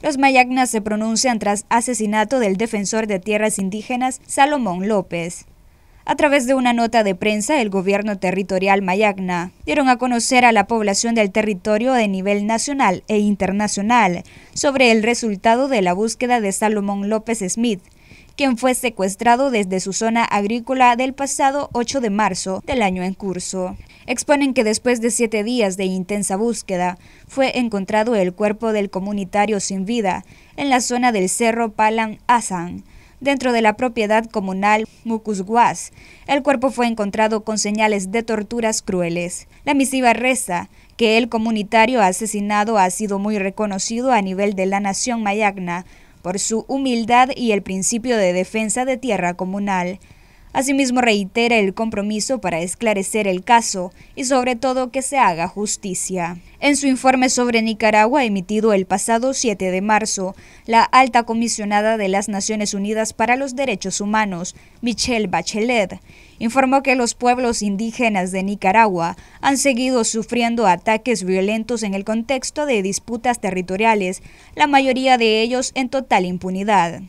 Los mayagnas se pronuncian tras asesinato del defensor de tierras indígenas Salomón López. A través de una nota de prensa, el gobierno territorial Mayagna dieron a conocer a la población del territorio de nivel nacional e internacional sobre el resultado de la búsqueda de Salomón López Smith, quien fue secuestrado desde su zona agrícola del pasado 8 de marzo del año en curso exponen que después de siete días de intensa búsqueda, fue encontrado el cuerpo del comunitario sin vida en la zona del Cerro Palan Asan, dentro de la propiedad comunal Mucusguas. El cuerpo fue encontrado con señales de torturas crueles. La misiva reza que el comunitario asesinado ha sido muy reconocido a nivel de la nación mayagna por su humildad y el principio de defensa de tierra comunal. Asimismo, reitera el compromiso para esclarecer el caso y sobre todo que se haga justicia. En su informe sobre Nicaragua emitido el pasado 7 de marzo, la alta comisionada de las Naciones Unidas para los Derechos Humanos, Michelle Bachelet, informó que los pueblos indígenas de Nicaragua han seguido sufriendo ataques violentos en el contexto de disputas territoriales, la mayoría de ellos en total impunidad.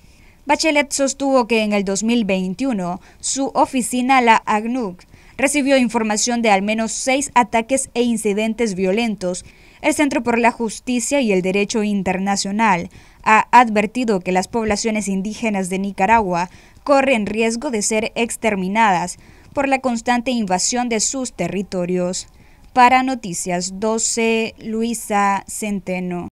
Bachelet sostuvo que en el 2021 su oficina, la ACNUC, recibió información de al menos seis ataques e incidentes violentos. El Centro por la Justicia y el Derecho Internacional ha advertido que las poblaciones indígenas de Nicaragua corren riesgo de ser exterminadas por la constante invasión de sus territorios. Para Noticias 12, Luisa Centeno.